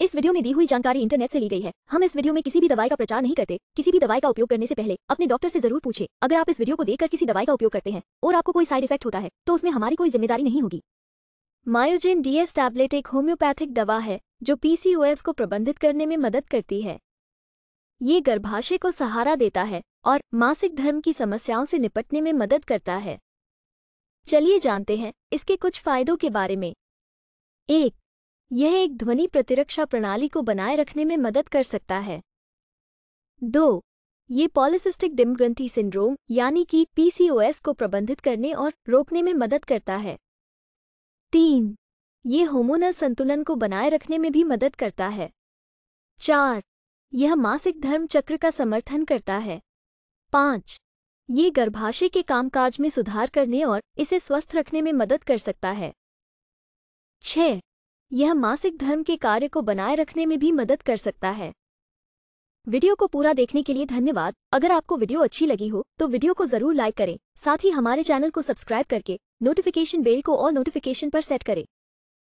इस वीडियो में दी हुई जानकारी इंटरनेट से ली गई है हम इस वीडियो में किसी भी दवाई का प्रचार नहीं करते किसी भी दवाई का उपयोग करने से पहले अपने डॉक्टर से जरूर पूछे अगर आप इस वीडियो को देखकर किसी दवाई का उपयोग करते हैं और आपको कोई साइड इफेक्ट होता है तो उसमें हमारी कोई जिम्मेदारी नहीं होगी मायोजेन डीएस टैबलेट एक होम्योपैथिक दवा है जो पीसीओएस को प्रबंधित करने में मदद करती है ये गर्भाशय को सहारा देता है और मासिक धर्म की समस्याओं से निपटने में मदद करता है चलिए जानते हैं इसके कुछ फायदों के बारे में एक यह एक ध्वनि प्रतिरक्षा प्रणाली को बनाए रखने में मदद कर सकता है दो ये पॉलिसिस्टिक डिमग्रंथि सिंड्रोम यानी कि पीसीओएस को प्रबंधित करने और रोकने में मदद करता है तीन ये होमोनल संतुलन को बनाए रखने में भी मदद करता है चार यह मासिक धर्म चक्र का समर्थन करता है पाँच ये गर्भाशय के कामकाज में सुधार करने और इसे स्वस्थ रखने में मदद कर सकता है छह यह मासिक धर्म के कार्य को बनाए रखने में भी मदद कर सकता है वीडियो को पूरा देखने के लिए धन्यवाद अगर आपको वीडियो अच्छी लगी हो तो वीडियो को जरूर लाइक करें साथ ही हमारे चैनल को सब्सक्राइब करके नोटिफिकेशन बेल को और नोटिफिकेशन पर सेट करें